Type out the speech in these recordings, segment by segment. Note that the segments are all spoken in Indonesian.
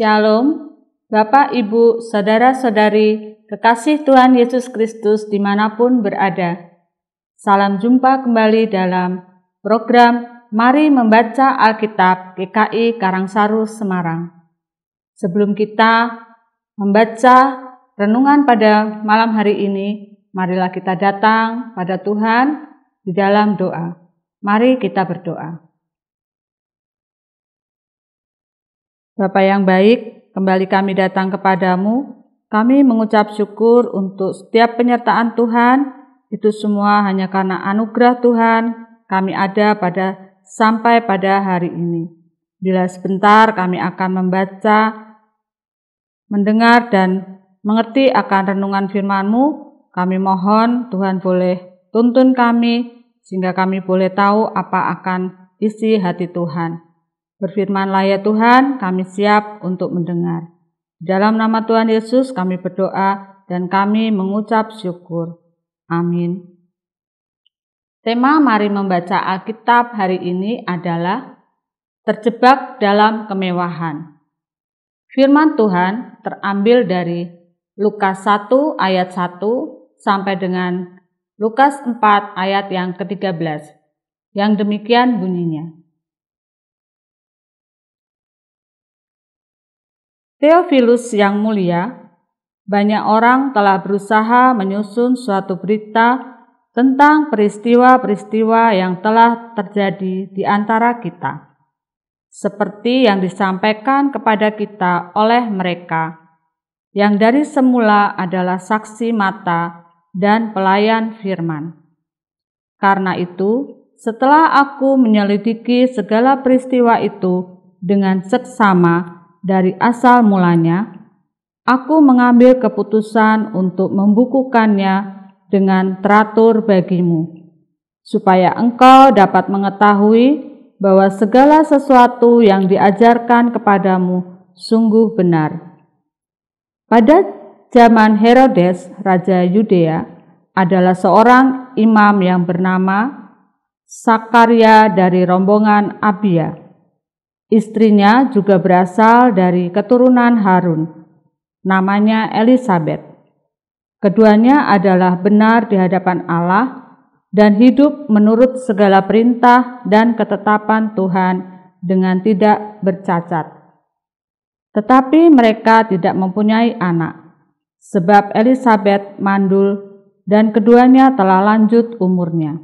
Shalom, Bapak, Ibu, Saudara-saudari, kekasih Tuhan Yesus Kristus dimanapun berada. Salam jumpa kembali dalam program Mari Membaca Alkitab GKI Karangsaru, Semarang. Sebelum kita membaca renungan pada malam hari ini, marilah kita datang pada Tuhan di dalam doa. Mari kita berdoa. Bapak yang baik, kembali kami datang kepadamu. Kami mengucap syukur untuk setiap penyertaan Tuhan. Itu semua hanya karena anugerah Tuhan kami ada pada sampai pada hari ini. Bila sebentar kami akan membaca, mendengar dan mengerti akan renungan Firmanmu, kami mohon Tuhan boleh tuntun kami sehingga kami boleh tahu apa akan isi hati Tuhan. Berfirmanlah ya Tuhan, kami siap untuk mendengar. Dalam nama Tuhan Yesus kami berdoa dan kami mengucap syukur. Amin. Tema mari membaca Alkitab hari ini adalah terjebak dalam kemewahan. Firman Tuhan terambil dari Lukas 1 ayat 1 sampai dengan Lukas 4 ayat yang ke-13. Yang demikian bunyinya. Theophilus yang mulia, banyak orang telah berusaha menyusun suatu berita tentang peristiwa-peristiwa yang telah terjadi di antara kita, seperti yang disampaikan kepada kita oleh mereka, yang dari semula adalah saksi mata dan pelayan firman. Karena itu, setelah aku menyelidiki segala peristiwa itu dengan seksama dari asal mulanya, aku mengambil keputusan untuk membukukannya dengan teratur bagimu, supaya engkau dapat mengetahui bahwa segala sesuatu yang diajarkan kepadamu sungguh benar. Pada zaman Herodes, Raja Yudea, adalah seorang imam yang bernama Sakaria dari rombongan Abia. Istrinya juga berasal dari keturunan Harun. Namanya Elizabeth. Keduanya adalah benar di hadapan Allah dan hidup menurut segala perintah dan ketetapan Tuhan dengan tidak bercacat. Tetapi mereka tidak mempunyai anak, sebab Elizabeth mandul dan keduanya telah lanjut umurnya.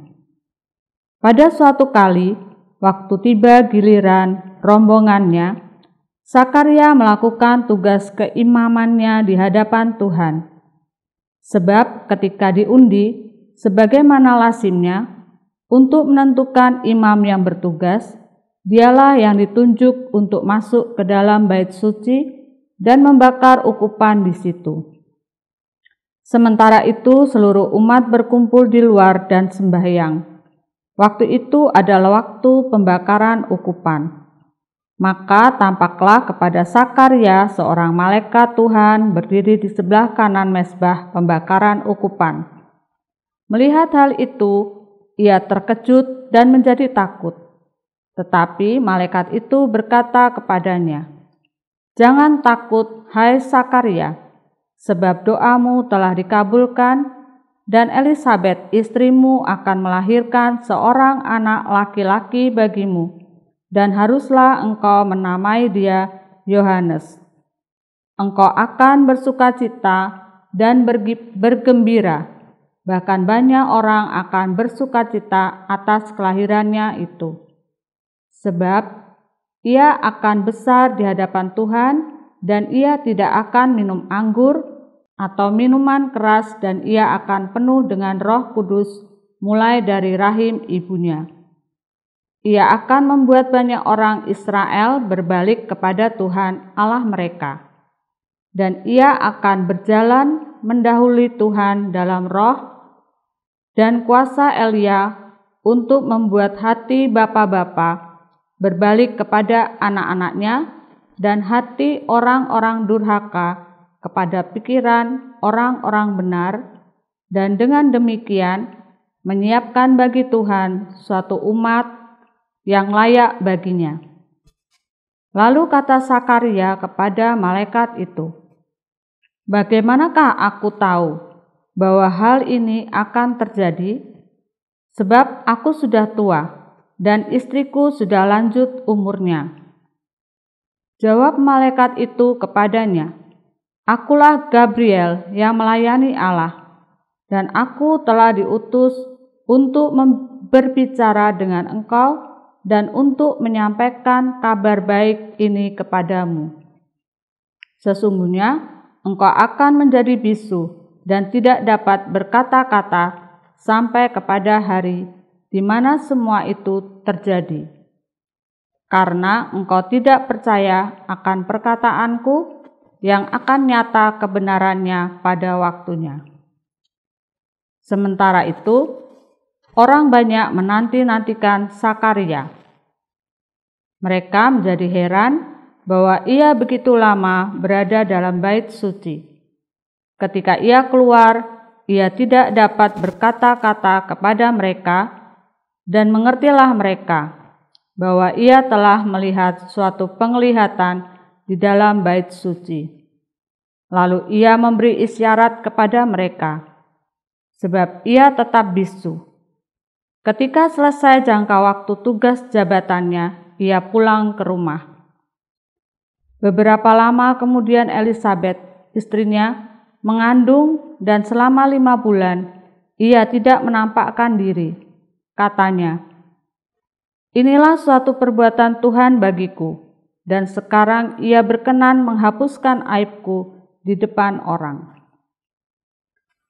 Pada suatu kali, waktu tiba giliran rombongannya, Sakaria melakukan tugas keimamannya di hadapan Tuhan. Sebab ketika diundi, sebagaimana Lasimnya untuk menentukan imam yang bertugas, dialah yang ditunjuk untuk masuk ke dalam bait suci dan membakar ukupan di situ. Sementara itu seluruh umat berkumpul di luar dan sembahyang. Waktu itu adalah waktu pembakaran ukupan. Maka tampaklah kepada Sakarya seorang malaikat Tuhan berdiri di sebelah kanan mesbah pembakaran ukupan. Melihat hal itu, ia terkejut dan menjadi takut. Tetapi malaikat itu berkata kepadanya, "Jangan takut, hai Sakarya, sebab doamu telah dikabulkan dan Elisabeth istrimu akan melahirkan seorang anak laki-laki bagimu." dan haruslah engkau menamai dia Yohanes. Engkau akan bersuka cita dan bergembira, bahkan banyak orang akan bersuka cita atas kelahirannya itu. Sebab ia akan besar di hadapan Tuhan dan ia tidak akan minum anggur atau minuman keras dan ia akan penuh dengan roh kudus mulai dari rahim ibunya ia akan membuat banyak orang Israel berbalik kepada Tuhan Allah mereka, dan ia akan berjalan mendahului Tuhan dalam roh dan kuasa Elia untuk membuat hati bapa-bapa berbalik kepada anak-anaknya dan hati orang-orang durhaka kepada pikiran orang-orang benar dan dengan demikian menyiapkan bagi Tuhan suatu umat yang layak baginya. Lalu kata Sakaria kepada malaikat itu, Bagaimanakah aku tahu bahwa hal ini akan terjadi? Sebab aku sudah tua dan istriku sudah lanjut umurnya. Jawab malaikat itu kepadanya, Akulah Gabriel yang melayani Allah, dan aku telah diutus untuk berbicara dengan engkau dan untuk menyampaikan kabar baik ini kepadamu. Sesungguhnya engkau akan menjadi bisu dan tidak dapat berkata-kata sampai kepada hari di mana semua itu terjadi. Karena engkau tidak percaya akan perkataanku yang akan nyata kebenarannya pada waktunya. Sementara itu, orang banyak menanti-nantikan Sakaria. Mereka menjadi heran bahwa ia begitu lama berada dalam bait suci. Ketika ia keluar, ia tidak dapat berkata-kata kepada mereka, dan mengertilah mereka bahwa ia telah melihat suatu penglihatan di dalam bait suci. Lalu ia memberi isyarat kepada mereka, sebab ia tetap bisu. Ketika selesai jangka waktu tugas jabatannya, ia pulang ke rumah. Beberapa lama kemudian Elizabeth, istrinya, mengandung dan selama lima bulan ia tidak menampakkan diri. Katanya, Inilah suatu perbuatan Tuhan bagiku, dan sekarang ia berkenan menghapuskan aibku di depan orang.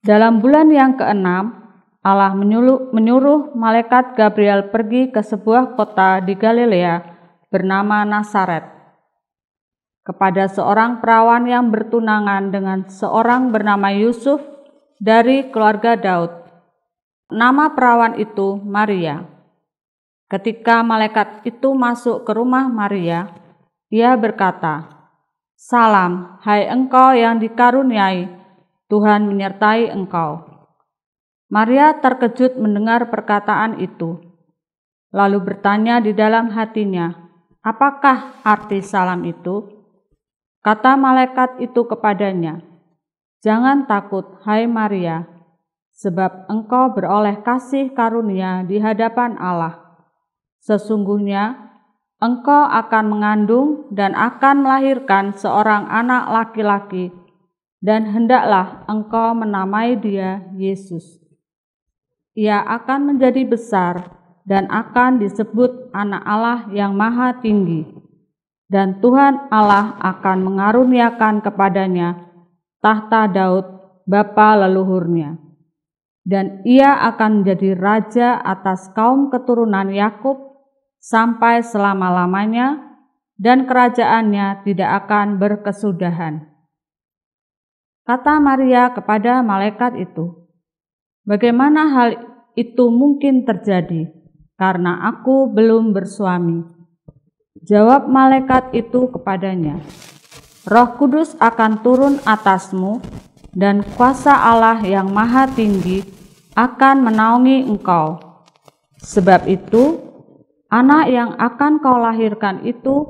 Dalam bulan yang keenam, Allah menyuruh, menyuruh malaikat Gabriel pergi ke sebuah kota di Galilea bernama Nazaret kepada seorang perawan yang bertunangan dengan seorang bernama Yusuf dari keluarga Daud. Nama perawan itu Maria. Ketika malaikat itu masuk ke rumah Maria, ia berkata, "Salam, hai engkau yang dikaruniai, Tuhan menyertai engkau." Maria terkejut mendengar perkataan itu, lalu bertanya di dalam hatinya, "Apakah arti salam itu?" Kata malaikat itu kepadanya, "Jangan takut, hai Maria, sebab engkau beroleh kasih karunia di hadapan Allah. Sesungguhnya engkau akan mengandung dan akan melahirkan seorang anak laki-laki, dan hendaklah engkau menamai dia Yesus." ia akan menjadi besar dan akan disebut anak Allah yang maha tinggi. Dan Tuhan Allah akan mengaruniakan kepadanya tahta Daud, bapa leluhurnya. Dan ia akan menjadi raja atas kaum keturunan Yakub sampai selama-lamanya, dan kerajaannya tidak akan berkesudahan. Kata Maria kepada malaikat itu, Bagaimana hal itu mungkin terjadi? Karena aku belum bersuami. Jawab malaikat itu kepadanya, Roh Kudus akan turun atasmu, dan kuasa Allah yang Maha Tinggi akan menaungi engkau. Sebab itu, anak yang akan kau lahirkan itu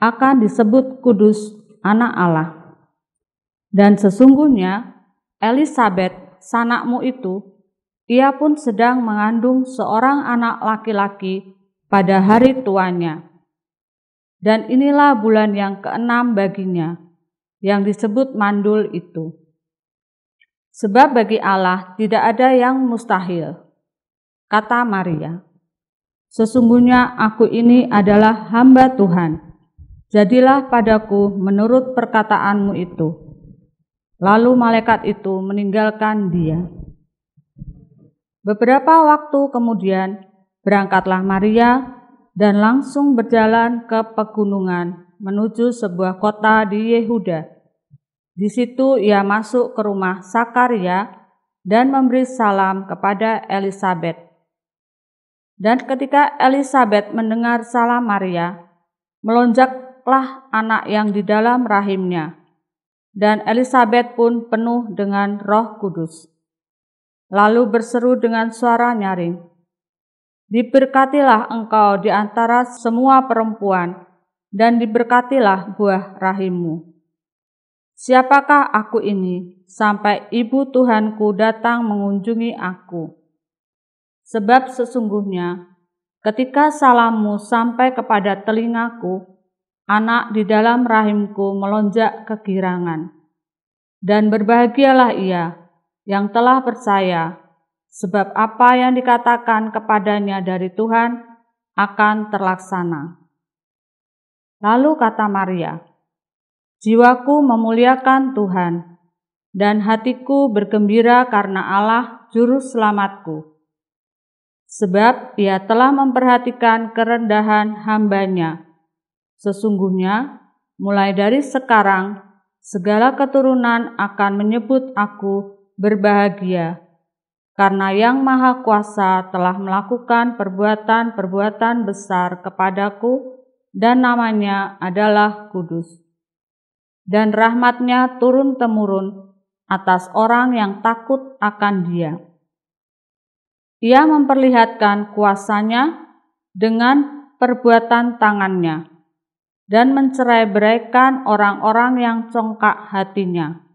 akan disebut kudus anak Allah. Dan sesungguhnya, Elisabeth, sanakmu itu, ia pun sedang mengandung seorang anak laki-laki pada hari tuanya. Dan inilah bulan yang keenam baginya, yang disebut mandul itu. Sebab bagi Allah tidak ada yang mustahil. Kata Maria, Sesungguhnya aku ini adalah hamba Tuhan. Jadilah padaku menurut perkataanmu itu. Lalu malaikat itu meninggalkan dia. Beberapa waktu kemudian berangkatlah Maria dan langsung berjalan ke pegunungan menuju sebuah kota di Yehuda. Di situ ia masuk ke rumah Sakaria dan memberi salam kepada Elizabeth. Dan ketika Elizabeth mendengar salam Maria, melonjaklah anak yang di dalam rahimnya, dan Elizabeth pun penuh dengan Roh Kudus lalu berseru dengan suara nyaring, Diberkatilah engkau di antara semua perempuan, dan diberkatilah buah rahimmu. Siapakah aku ini sampai ibu Tuhanku datang mengunjungi aku? Sebab sesungguhnya ketika salammu sampai kepada telingaku, anak di dalam rahimku melonjak kegirangan. Dan berbahagialah ia yang telah percaya, sebab apa yang dikatakan kepadanya dari Tuhan akan terlaksana. Lalu kata Maria, "Jiwaku memuliakan Tuhan, dan hatiku bergembira karena Allah, Juru Selamatku." Sebab ia telah memperhatikan kerendahan hambanya. Sesungguhnya, mulai dari sekarang, segala keturunan akan menyebut aku berbahagia, karena Yang Maha Kuasa telah melakukan perbuatan-perbuatan besar kepadaku, dan namanya adalah Kudus. Dan rahmatnya turun-temurun atas orang yang takut akan Dia. Ia memperlihatkan kuasanya dengan perbuatan tangannya dan mencerai-beraikan orang-orang yang congkak hatinya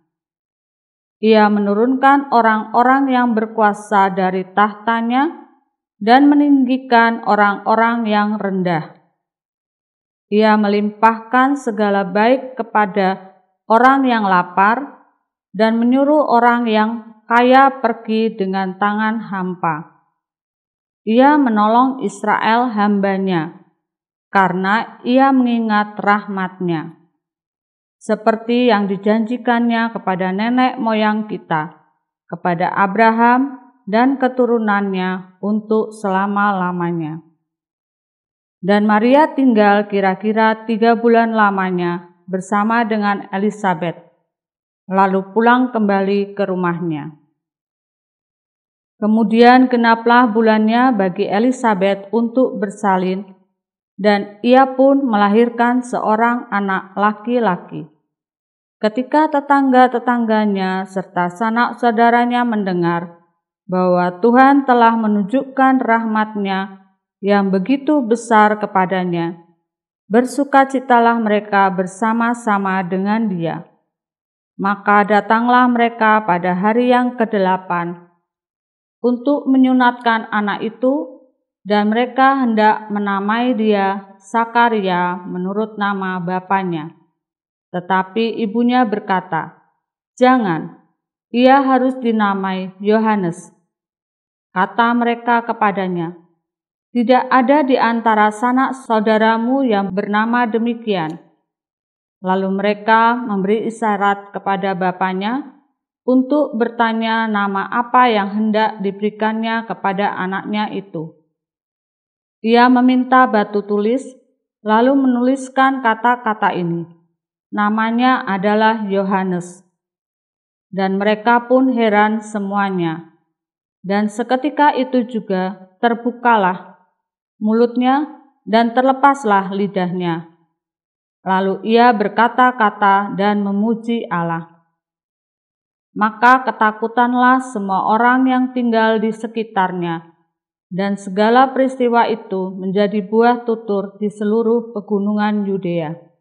ia menurunkan orang-orang yang berkuasa dari tahtanya dan meninggikan orang-orang yang rendah. Ia melimpahkan segala baik kepada orang yang lapar dan menyuruh orang yang kaya pergi dengan tangan hampa. Ia menolong Israel hambanya, karena ia mengingat rahmatnya seperti yang dijanjikannya kepada nenek moyang kita, kepada Abraham dan keturunannya untuk selama-lamanya. Dan Maria tinggal kira-kira tiga bulan lamanya bersama dengan Elizabeth, lalu pulang kembali ke rumahnya. Kemudian genaplah bulannya bagi Elizabeth untuk bersalin, dan ia pun melahirkan seorang anak laki-laki. Ketika tetangga-tetangganya serta sanak saudaranya mendengar bahwa Tuhan telah menunjukkan rahmatnya yang begitu besar kepadanya, bersukacitalah mereka bersama-sama dengan dia. Maka datanglah mereka pada hari yang kedelapan untuk menyunatkan anak itu dan mereka hendak menamai dia Sakaria menurut nama bapaknya tetapi ibunya berkata, "Jangan, ia harus dinamai Yohanes." Kata mereka kepadanya, "Tidak ada di antara sanak saudaramu yang bernama demikian." Lalu mereka memberi isyarat kepada bapaknya untuk bertanya nama apa yang hendak diberikannya kepada anaknya itu. Ia meminta batu tulis, lalu menuliskan kata-kata ini namanya adalah Yohanes. Dan mereka pun heran semuanya. Dan seketika itu juga terbukalah mulutnya dan terlepaslah lidahnya. Lalu ia berkata-kata dan memuji Allah. Maka ketakutanlah semua orang yang tinggal di sekitarnya, dan segala peristiwa itu menjadi buah tutur di seluruh pegunungan Yudea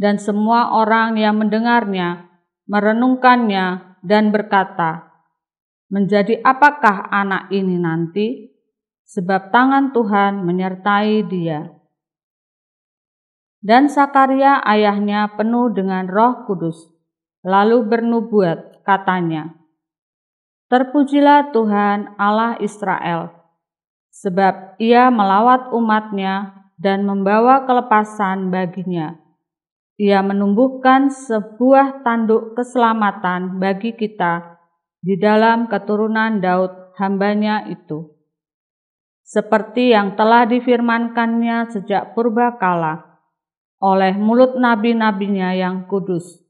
dan semua orang yang mendengarnya merenungkannya dan berkata, "Menjadi apakah anak ini nanti? Sebab tangan Tuhan menyertai dia." Dan Sakaria ayahnya penuh dengan Roh Kudus, lalu bernubuat, katanya, "Terpujilah Tuhan Allah Israel, sebab Ia melawat umatnya dan membawa kelepasan baginya." Ia menumbuhkan sebuah tanduk keselamatan bagi kita di dalam keturunan Daud hambanya itu. Seperti yang telah difirmankannya sejak purba kala oleh mulut nabi-nabinya yang kudus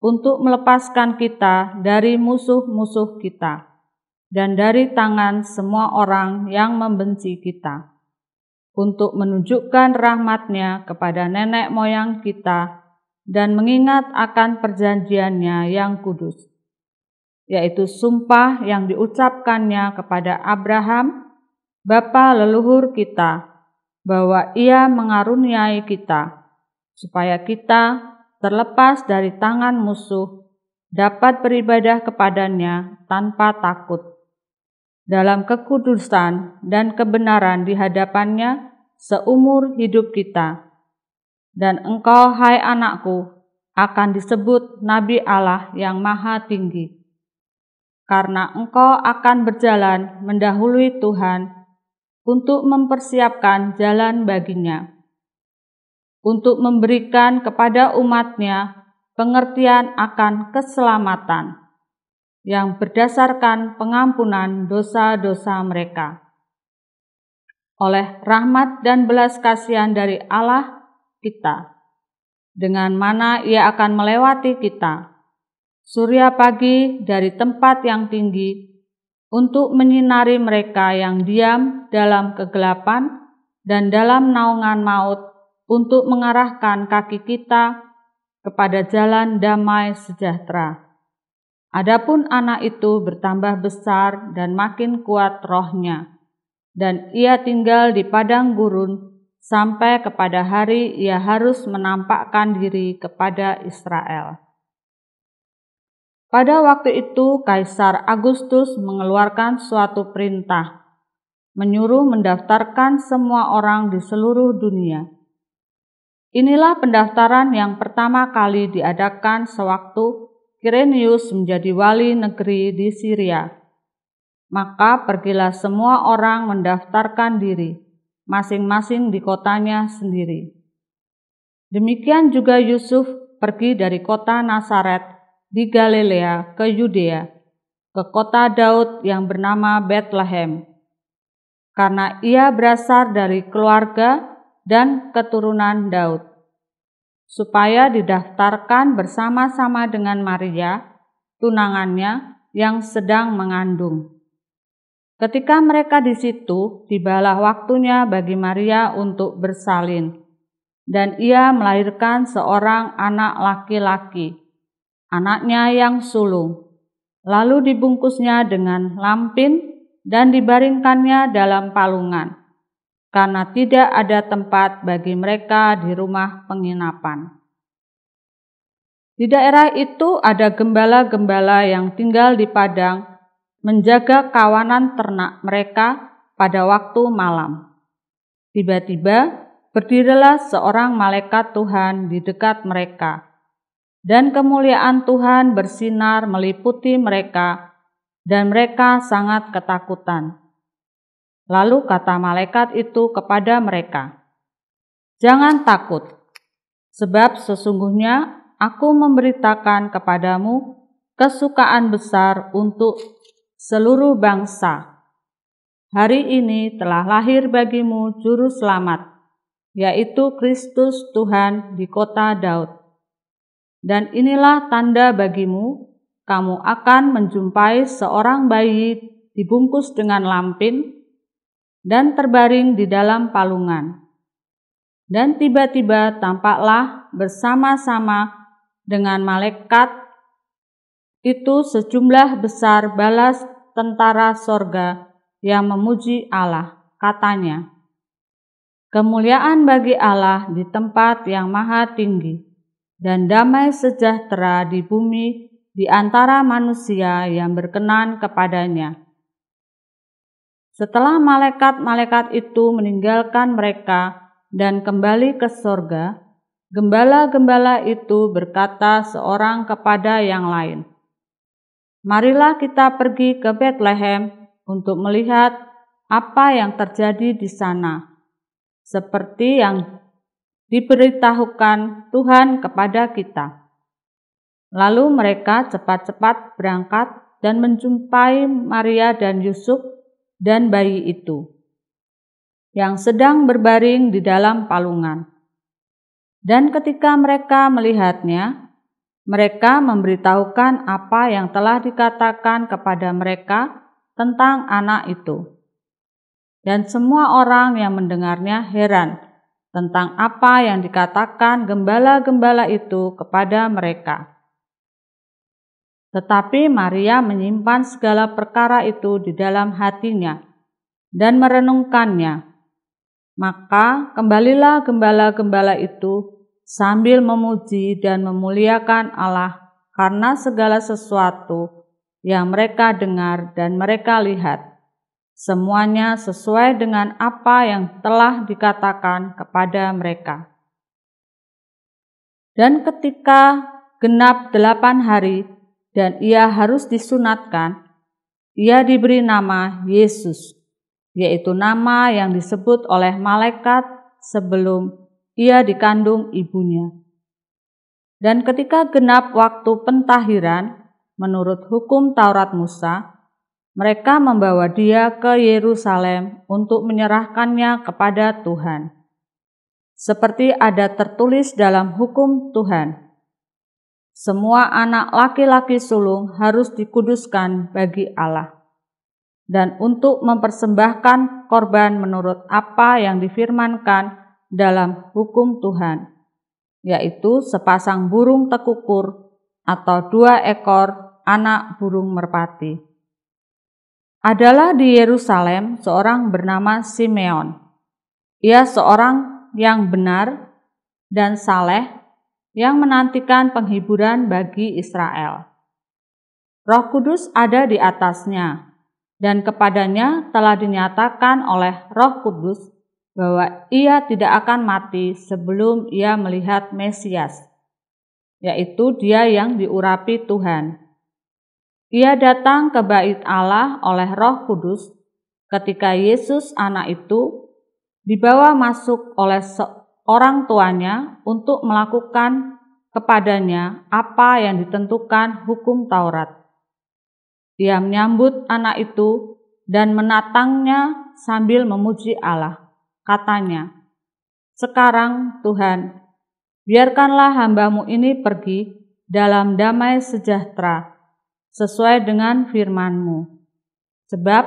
untuk melepaskan kita dari musuh-musuh kita dan dari tangan semua orang yang membenci kita, untuk menunjukkan rahmatnya kepada nenek moyang kita dan mengingat akan perjanjiannya yang kudus, yaitu sumpah yang diucapkannya kepada Abraham, bapa leluhur kita, bahwa ia mengaruniai kita, supaya kita terlepas dari tangan musuh, dapat beribadah kepadanya tanpa takut. Dalam kekudusan dan kebenaran di hadapannya seumur hidup kita dan engkau, hai anakku, akan disebut Nabi Allah yang Maha Tinggi, karena engkau akan berjalan mendahului Tuhan untuk mempersiapkan jalan baginya, untuk memberikan kepada umatnya pengertian akan keselamatan yang berdasarkan pengampunan dosa-dosa mereka. Oleh rahmat dan belas kasihan dari Allah, kita, dengan mana ia akan melewati kita. Surya pagi dari tempat yang tinggi untuk menyinari mereka yang diam dalam kegelapan dan dalam naungan maut untuk mengarahkan kaki kita kepada jalan damai sejahtera. Adapun anak itu bertambah besar dan makin kuat rohnya, dan ia tinggal di padang gurun sampai kepada hari ia harus menampakkan diri kepada Israel. Pada waktu itu, Kaisar Agustus mengeluarkan suatu perintah, menyuruh mendaftarkan semua orang di seluruh dunia. Inilah pendaftaran yang pertama kali diadakan sewaktu Kirenius menjadi wali negeri di Syria. Maka pergilah semua orang mendaftarkan diri masing-masing di kotanya sendiri. Demikian juga Yusuf pergi dari kota Nasaret di Galilea ke Yudea, ke kota Daud yang bernama Bethlehem, karena ia berasal dari keluarga dan keturunan Daud, supaya didaftarkan bersama-sama dengan Maria, tunangannya yang sedang mengandung. Ketika mereka di situ, tibalah waktunya bagi Maria untuk bersalin, dan ia melahirkan seorang anak laki-laki, anaknya yang sulung. Lalu dibungkusnya dengan lampin dan dibaringkannya dalam palungan, karena tidak ada tempat bagi mereka di rumah penginapan. Di daerah itu ada gembala-gembala yang tinggal di padang menjaga kawanan ternak mereka pada waktu malam. Tiba-tiba berdirilah seorang malaikat Tuhan di dekat mereka, dan kemuliaan Tuhan bersinar meliputi mereka, dan mereka sangat ketakutan. Lalu kata malaikat itu kepada mereka, "Jangan takut, sebab sesungguhnya Aku memberitakan kepadamu kesukaan besar untuk seluruh bangsa. Hari ini telah lahir bagimu juru selamat, yaitu Kristus Tuhan di kota Daud. Dan inilah tanda bagimu, kamu akan menjumpai seorang bayi dibungkus dengan lampin dan terbaring di dalam palungan. Dan tiba-tiba tampaklah bersama-sama dengan malaikat itu sejumlah besar balas tentara sorga yang memuji Allah. Katanya, kemuliaan bagi Allah di tempat yang maha tinggi, dan damai sejahtera di bumi di antara manusia yang berkenan kepadanya. Setelah malaikat-malaikat itu meninggalkan mereka dan kembali ke sorga, gembala-gembala itu berkata seorang kepada yang lain, marilah kita pergi ke Bethlehem untuk melihat apa yang terjadi di sana, seperti yang diberitahukan Tuhan kepada kita. Lalu mereka cepat-cepat berangkat dan menjumpai Maria dan Yusuf dan bayi itu yang sedang berbaring di dalam palungan. Dan ketika mereka melihatnya, mereka memberitahukan apa yang telah dikatakan kepada mereka tentang anak itu. Dan semua orang yang mendengarnya heran tentang apa yang dikatakan gembala-gembala itu kepada mereka. Tetapi Maria menyimpan segala perkara itu di dalam hatinya dan merenungkannya. Maka kembalilah gembala-gembala itu sambil memuji dan memuliakan Allah karena segala sesuatu yang mereka dengar dan mereka lihat. Semuanya sesuai dengan apa yang telah dikatakan kepada mereka. Dan ketika genap delapan hari dan ia harus disunatkan, ia diberi nama Yesus, yaitu nama yang disebut oleh malaikat sebelum ia dikandung ibunya. Dan ketika genap waktu pentahiran, menurut hukum Taurat Musa, mereka membawa dia ke Yerusalem untuk menyerahkannya kepada Tuhan. Seperti ada tertulis dalam hukum Tuhan, semua anak laki-laki sulung harus dikuduskan bagi Allah dan untuk mempersembahkan korban menurut apa yang difirmankan dalam hukum Tuhan, yaitu sepasang burung tekukur atau dua ekor anak burung merpati. Adalah di Yerusalem seorang bernama Simeon. Ia seorang yang benar dan saleh yang menantikan penghiburan bagi Israel. Roh Kudus ada di atasnya, dan kepadanya telah dinyatakan oleh Roh Kudus bahwa ia tidak akan mati sebelum ia melihat Mesias, yaitu dia yang diurapi Tuhan. Ia datang ke bait Allah oleh roh kudus ketika Yesus anak itu dibawa masuk oleh orang tuanya untuk melakukan kepadanya apa yang ditentukan hukum Taurat. Ia menyambut anak itu dan menatangnya sambil memuji Allah katanya, Sekarang Tuhan, biarkanlah hambamu ini pergi dalam damai sejahtera, sesuai dengan firmanmu. Sebab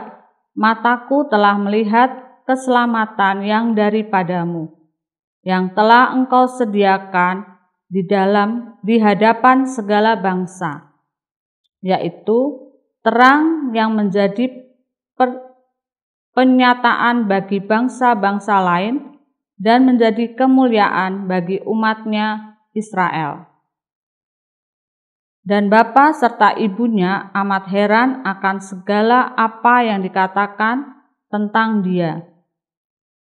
mataku telah melihat keselamatan yang daripadamu, yang telah engkau sediakan di dalam di hadapan segala bangsa, yaitu terang yang menjadi penyataan bagi bangsa-bangsa lain, dan menjadi kemuliaan bagi umatnya Israel. Dan bapa serta ibunya amat heran akan segala apa yang dikatakan tentang dia.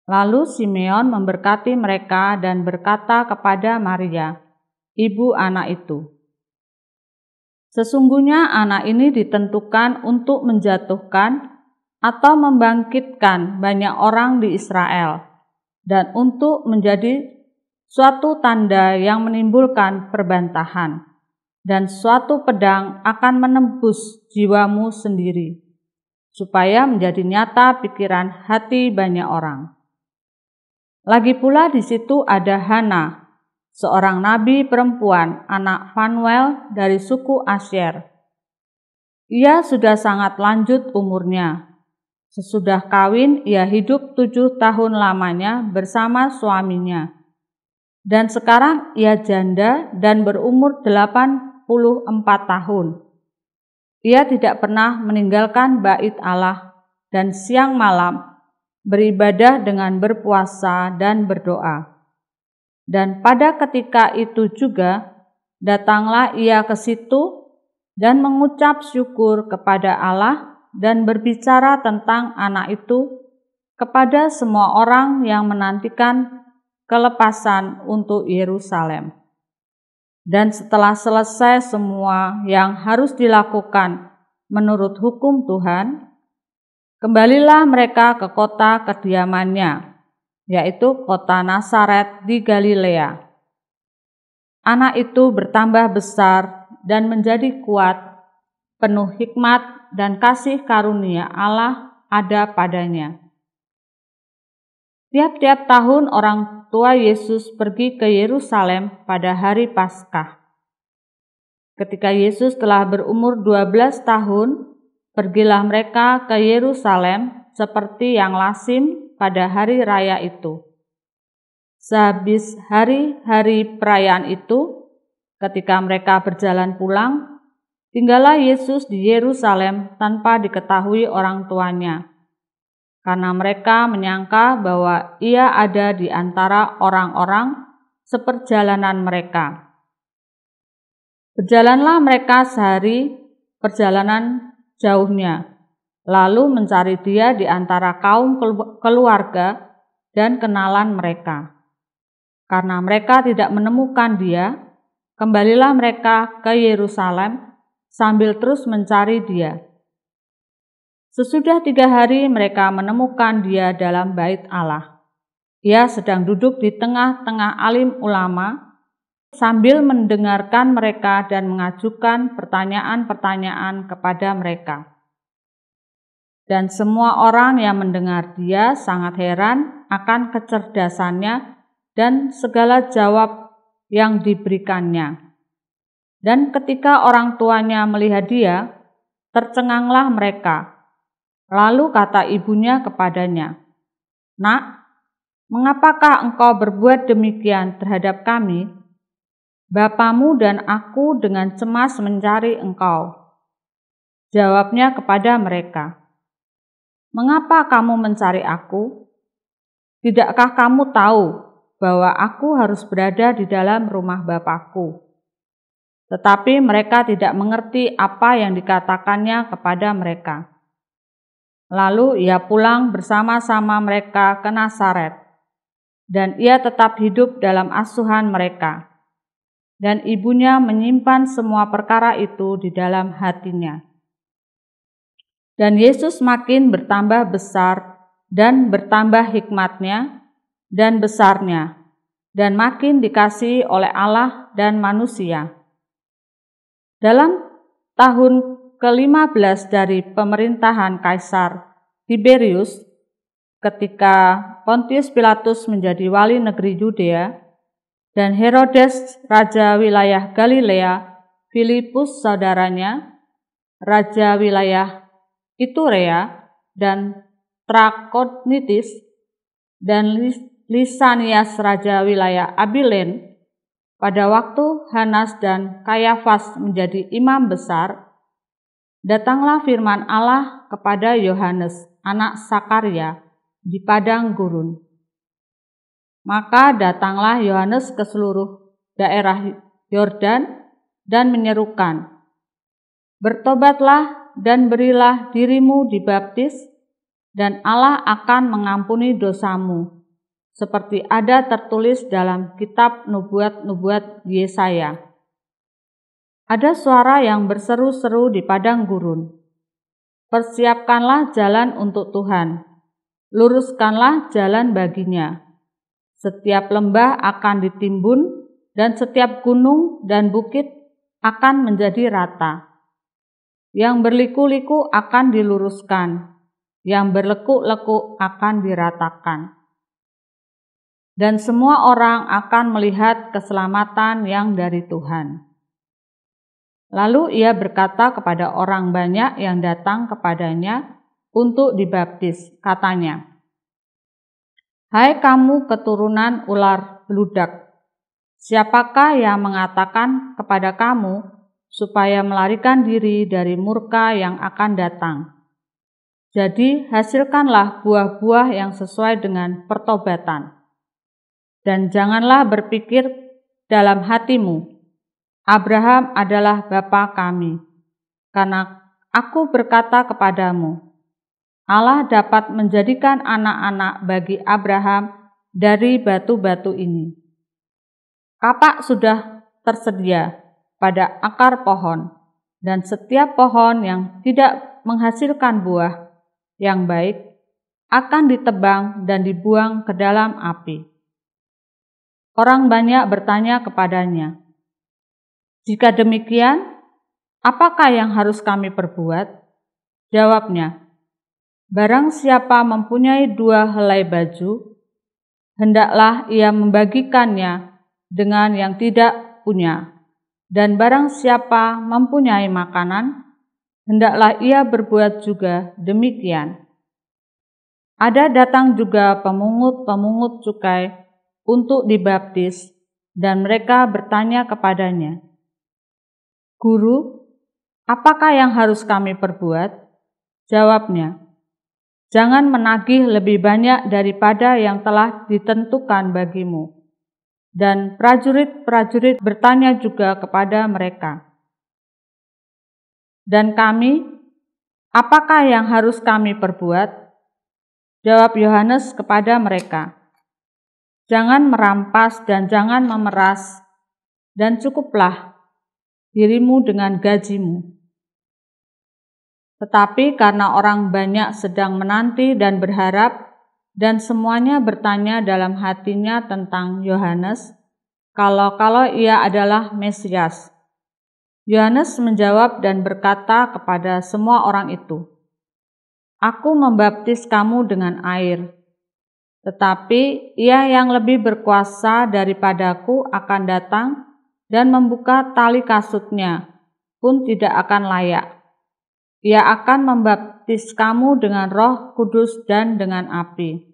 Lalu Simeon memberkati mereka dan berkata kepada Maria, ibu anak itu. Sesungguhnya anak ini ditentukan untuk menjatuhkan atau membangkitkan banyak orang di Israel dan untuk menjadi suatu tanda yang menimbulkan perbantahan dan suatu pedang akan menembus jiwamu sendiri supaya menjadi nyata pikiran hati banyak orang. Lagi pula di situ ada Hana, seorang nabi perempuan anak Fanuel dari suku Asher. Ia sudah sangat lanjut umurnya, Sesudah kawin, ia hidup tujuh tahun lamanya bersama suaminya. Dan sekarang ia janda dan berumur 84 tahun. Ia tidak pernah meninggalkan bait Allah dan siang malam beribadah dengan berpuasa dan berdoa. Dan pada ketika itu juga datanglah ia ke situ dan mengucap syukur kepada Allah dan berbicara tentang anak itu kepada semua orang yang menantikan kelepasan untuk Yerusalem. Dan setelah selesai semua yang harus dilakukan menurut hukum Tuhan, kembalilah mereka ke kota kediamannya, yaitu kota Nasaret di Galilea. Anak itu bertambah besar dan menjadi kuat, penuh hikmat dan kasih karunia Allah ada padanya. Tiap-tiap tahun orang tua Yesus pergi ke Yerusalem pada hari Paskah. Ketika Yesus telah berumur 12 tahun, pergilah mereka ke Yerusalem seperti yang lasim pada hari raya itu. Sehabis hari-hari perayaan itu, ketika mereka berjalan pulang, Tinggallah Yesus di Yerusalem tanpa diketahui orang tuanya, karena mereka menyangka bahwa ia ada di antara orang-orang seperjalanan mereka. Berjalanlah mereka sehari perjalanan jauhnya, lalu mencari dia di antara kaum keluarga dan kenalan mereka. Karena mereka tidak menemukan dia, kembalilah mereka ke Yerusalem sambil terus mencari dia. Sesudah tiga hari mereka menemukan dia dalam bait Allah. Ia sedang duduk di tengah-tengah alim ulama sambil mendengarkan mereka dan mengajukan pertanyaan-pertanyaan kepada mereka. Dan semua orang yang mendengar dia sangat heran akan kecerdasannya dan segala jawab yang diberikannya. Dan ketika orang tuanya melihat dia, tercenganglah mereka. Lalu kata ibunya kepadanya, Nak, mengapakah engkau berbuat demikian terhadap kami? Bapamu dan aku dengan cemas mencari engkau. Jawabnya kepada mereka, Mengapa kamu mencari aku? Tidakkah kamu tahu bahwa aku harus berada di dalam rumah Bapakku? tetapi mereka tidak mengerti apa yang dikatakannya kepada mereka. Lalu ia pulang bersama-sama mereka ke Nasaret, dan ia tetap hidup dalam asuhan mereka. Dan ibunya menyimpan semua perkara itu di dalam hatinya. Dan Yesus makin bertambah besar dan bertambah hikmatnya dan besarnya, dan makin dikasih oleh Allah dan manusia dalam tahun ke-15 dari pemerintahan Kaisar Tiberius, ketika Pontius Pilatus menjadi wali negeri Judea, dan Herodes, raja wilayah Galilea, Filipus saudaranya, raja wilayah Iturea, dan Trakonitis, dan Lisanias raja wilayah Abilene. Pada waktu Hanas dan Kayafas menjadi imam besar, datanglah firman Allah kepada Yohanes, anak Sakarya, di padang gurun. Maka datanglah Yohanes ke seluruh daerah Yordan dan menyerukan, Bertobatlah dan berilah dirimu dibaptis, dan Allah akan mengampuni dosamu seperti ada tertulis dalam kitab nubuat-nubuat Yesaya. Ada suara yang berseru-seru di padang gurun. Persiapkanlah jalan untuk Tuhan, luruskanlah jalan baginya. Setiap lembah akan ditimbun, dan setiap gunung dan bukit akan menjadi rata. Yang berliku-liku akan diluruskan, yang berlekuk-lekuk akan diratakan dan semua orang akan melihat keselamatan yang dari Tuhan. Lalu ia berkata kepada orang banyak yang datang kepadanya untuk dibaptis, katanya, "Hai kamu keturunan ular ludak, siapakah yang mengatakan kepada kamu supaya melarikan diri dari murka yang akan datang? Jadi, hasilkanlah buah-buah yang sesuai dengan pertobatan." dan janganlah berpikir dalam hatimu, Abraham adalah bapa kami, karena aku berkata kepadamu, Allah dapat menjadikan anak-anak bagi Abraham dari batu-batu ini. Kapak sudah tersedia pada akar pohon, dan setiap pohon yang tidak menghasilkan buah yang baik akan ditebang dan dibuang ke dalam api. Orang banyak bertanya kepadanya, "Jika demikian, apakah yang harus kami perbuat?" Jawabnya, "Barang siapa mempunyai dua helai baju, hendaklah ia membagikannya dengan yang tidak punya, dan barang siapa mempunyai makanan, hendaklah ia berbuat juga demikian." Ada datang juga pemungut-pemungut cukai untuk dibaptis, dan mereka bertanya kepadanya, "Guru, apakah yang harus kami perbuat?" Jawabnya, "Jangan menagih lebih banyak daripada yang telah ditentukan bagimu." Dan prajurit-prajurit bertanya juga kepada mereka, "Dan kami, apakah yang harus kami perbuat?" Jawab Yohanes kepada mereka, Jangan merampas dan jangan memeras, dan cukuplah dirimu dengan gajimu. Tetapi karena orang banyak sedang menanti dan berharap, dan semuanya bertanya dalam hatinya tentang Yohanes, kalau-kalau ia adalah Mesias. Yohanes menjawab dan berkata kepada semua orang itu, Aku membaptis kamu dengan air, tetapi ia yang lebih berkuasa daripadaku akan datang dan membuka tali kasutnya pun tidak akan layak. Ia akan membaptis kamu dengan roh kudus dan dengan api.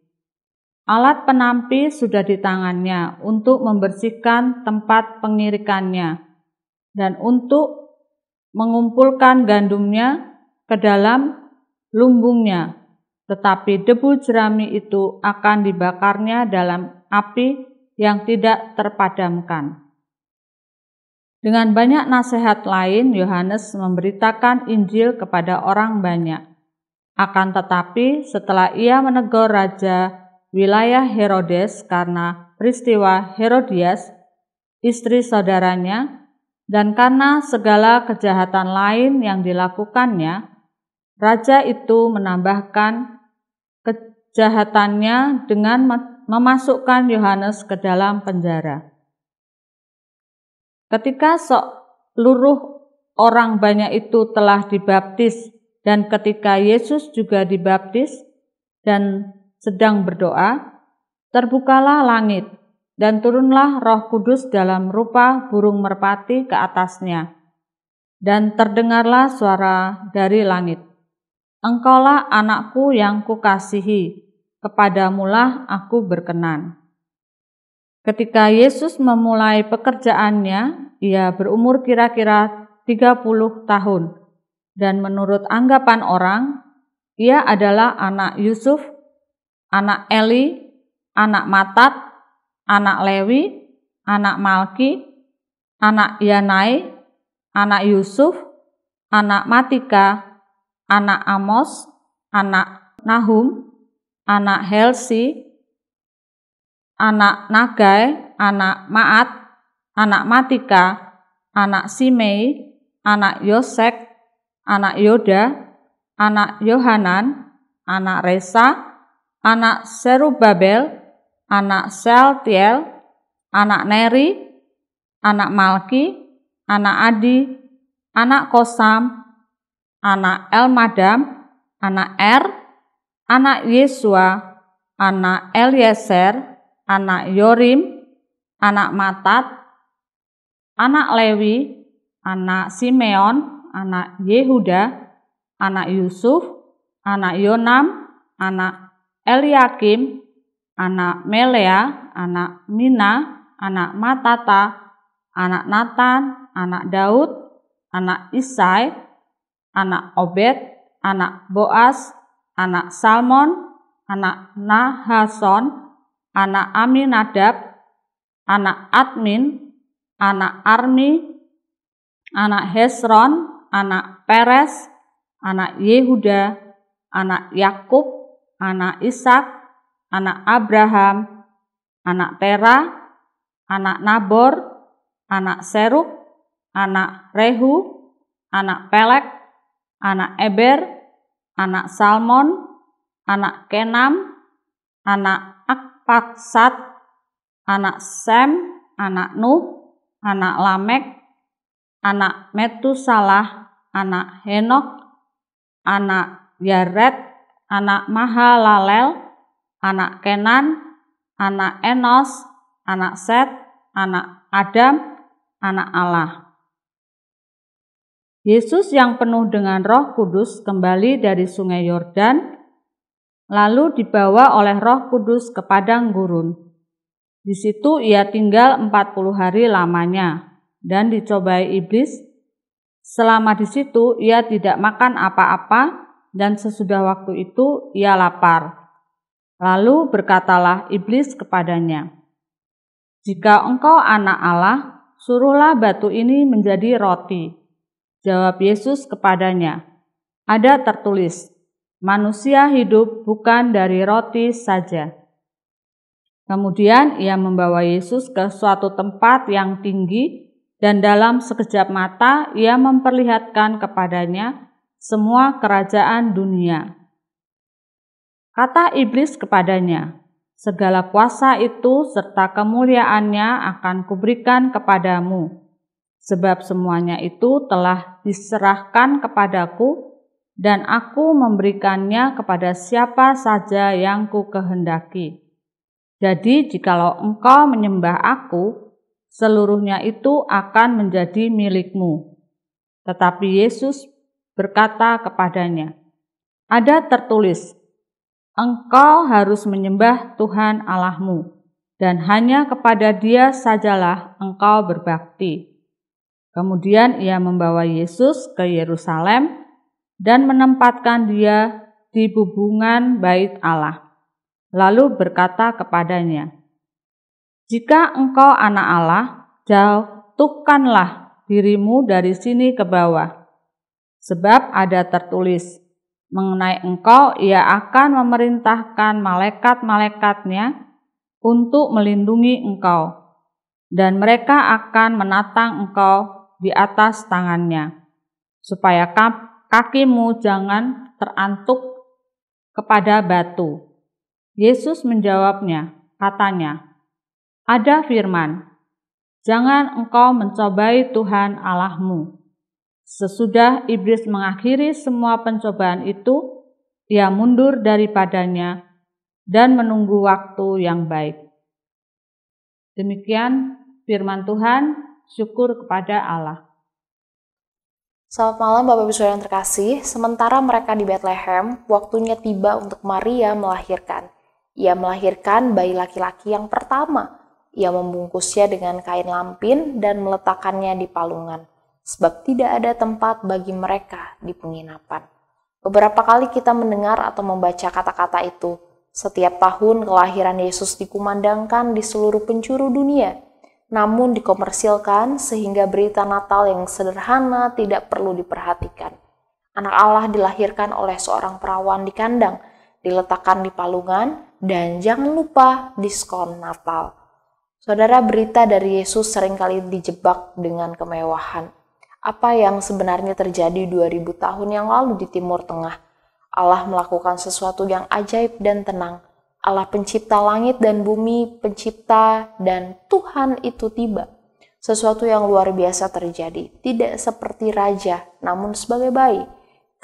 Alat penampi sudah di tangannya untuk membersihkan tempat pengirikannya dan untuk mengumpulkan gandumnya ke dalam lumbungnya tetapi debu jerami itu akan dibakarnya dalam api yang tidak terpadamkan. Dengan banyak nasihat lain, Yohanes memberitakan Injil kepada orang banyak. Akan tetapi, setelah ia menegur raja wilayah Herodes karena peristiwa Herodias, istri saudaranya, dan karena segala kejahatan lain yang dilakukannya, Raja itu menambahkan kejahatannya dengan memasukkan Yohanes ke dalam penjara. Ketika seluruh orang banyak itu telah dibaptis dan ketika Yesus juga dibaptis dan sedang berdoa, terbukalah langit dan turunlah Roh Kudus dalam rupa burung merpati ke atasnya. Dan terdengarlah suara dari langit, Engkaulah anakku yang kukasihi, kepadamulah aku berkenan. Ketika Yesus memulai pekerjaannya, ia berumur kira-kira 30 tahun, dan menurut anggapan orang, ia adalah anak Yusuf, anak Eli, anak Matat, anak Lewi, anak Malki, anak Yanai, anak Yusuf, anak Matika, anak Amos, anak Nahum, anak Helsi, anak Nagai, anak Maat, anak Matika, anak Simei, anak Yosek, anak Yoda, anak Yohanan, anak Resa, anak Serubabel, anak Seltiel, anak Neri, anak Malki, anak Adi, anak Kosam, anak El Madam, anak Er, anak Yesua, anak Eliezer, anak Yorim, anak Matat, anak Lewi, anak Simeon, anak Yehuda, anak Yusuf, anak Yonam, anak Eliakim, anak Melea, anak Mina, anak Matata, anak Nathan, anak Daud, anak Isai, anak Obed, anak Boas, anak Salmon, anak Nahason, anak Aminadab, anak Admin, anak Armi, anak Hesron, anak Peres, anak Yehuda, anak Yakub, anak Ishak, anak Abraham, anak Tera, anak Nabor, anak Seruk, anak Rehu, anak Pelek, anak Eber, anak Salmon, anak Kenam, anak Akpaksat, anak Sem, anak Nuh, anak Lamek, anak Metusalah, anak Henok, anak Yaret, anak Mahalalel, anak Kenan, anak Enos, anak Set, anak Adam, anak Allah. Yesus yang penuh dengan Roh Kudus kembali dari Sungai Yordan, lalu dibawa oleh Roh Kudus ke padang gurun. Di situ ia tinggal 40 hari lamanya dan dicobai iblis. Selama di situ ia tidak makan apa-apa dan sesudah waktu itu ia lapar. Lalu berkatalah iblis kepadanya, "Jika engkau anak Allah, suruhlah batu ini menjadi roti." Jawab Yesus kepadanya, ada tertulis, manusia hidup bukan dari roti saja. Kemudian ia membawa Yesus ke suatu tempat yang tinggi dan dalam sekejap mata ia memperlihatkan kepadanya semua kerajaan dunia. Kata iblis kepadanya, segala kuasa itu serta kemuliaannya akan kuberikan kepadamu sebab semuanya itu telah diserahkan kepadaku dan aku memberikannya kepada siapa saja yang ku kehendaki. Jadi jikalau engkau menyembah aku, seluruhnya itu akan menjadi milikmu. Tetapi Yesus berkata kepadanya, ada tertulis, engkau harus menyembah Tuhan Allahmu, dan hanya kepada dia sajalah engkau berbakti. Kemudian ia membawa Yesus ke Yerusalem dan menempatkan dia di hubungan bait Allah. Lalu berkata kepadanya, "Jika engkau anak Allah, jatuhkanlah dirimu dari sini ke bawah, sebab ada tertulis: Mengenai engkau, ia akan memerintahkan malaikat-malaikatnya untuk melindungi engkau, dan mereka akan menatang engkau." di atas tangannya, supaya kakimu jangan terantuk kepada batu. Yesus menjawabnya, katanya, Ada firman, jangan engkau mencobai Tuhan Allahmu. Sesudah iblis mengakhiri semua pencobaan itu, ia mundur daripadanya dan menunggu waktu yang baik. Demikian firman Tuhan syukur kepada Allah. Selamat malam Bapak Ibu Saudara yang terkasih. Sementara mereka di Bethlehem, waktunya tiba untuk Maria melahirkan. Ia melahirkan bayi laki-laki yang pertama. Ia membungkusnya dengan kain lampin dan meletakkannya di palungan, sebab tidak ada tempat bagi mereka di penginapan. Beberapa kali kita mendengar atau membaca kata-kata itu. Setiap tahun kelahiran Yesus dikumandangkan di seluruh penjuru dunia namun dikomersilkan sehingga berita Natal yang sederhana tidak perlu diperhatikan. Anak Allah dilahirkan oleh seorang perawan di kandang, diletakkan di palungan, dan jangan lupa diskon Natal. Saudara, berita dari Yesus seringkali dijebak dengan kemewahan. Apa yang sebenarnya terjadi 2000 tahun yang lalu di Timur Tengah? Allah melakukan sesuatu yang ajaib dan tenang. Allah pencipta langit dan bumi, pencipta dan Tuhan itu tiba. Sesuatu yang luar biasa terjadi, tidak seperti raja, namun sebagai bayi.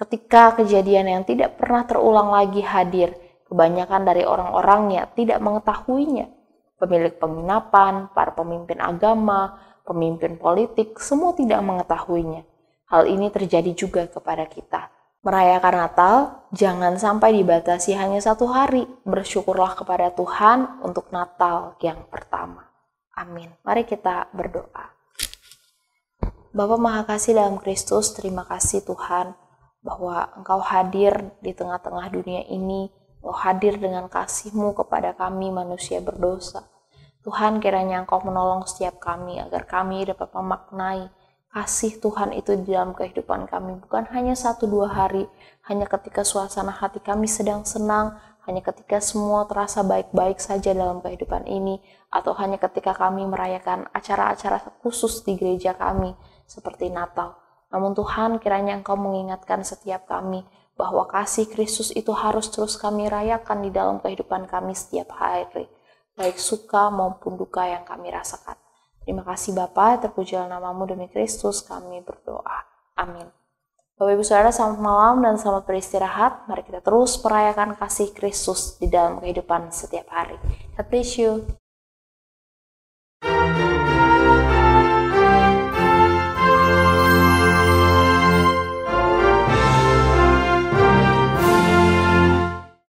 Ketika kejadian yang tidak pernah terulang lagi hadir, kebanyakan dari orang-orangnya tidak mengetahuinya. Pemilik penginapan, para pemimpin agama, pemimpin politik, semua tidak mengetahuinya. Hal ini terjadi juga kepada kita Merayakan Natal jangan sampai dibatasi hanya satu hari. Bersyukurlah kepada Tuhan untuk Natal yang pertama. Amin. Mari kita berdoa. Bapa Maha Kasih dalam Kristus, terima kasih Tuhan bahwa Engkau hadir di tengah-tengah dunia ini. Engkau hadir dengan kasih-Mu kepada kami manusia berdosa. Tuhan kiranya Engkau menolong setiap kami agar kami dapat memaknai kasih Tuhan itu di dalam kehidupan kami. Bukan hanya satu dua hari, hanya ketika suasana hati kami sedang senang, hanya ketika semua terasa baik-baik saja dalam kehidupan ini, atau hanya ketika kami merayakan acara-acara khusus di gereja kami, seperti Natal. Namun Tuhan kiranya Engkau mengingatkan setiap kami bahwa kasih Kristus itu harus terus kami rayakan di dalam kehidupan kami setiap hari, baik suka maupun duka yang kami rasakan. Terima kasih Bapa, terpujilah namamu demi Kristus, kami berdoa. Amin. Bapak Ibu Saudara, selamat malam dan selamat beristirahat. Mari kita terus merayakan kasih Kristus di dalam kehidupan setiap hari. God bless you.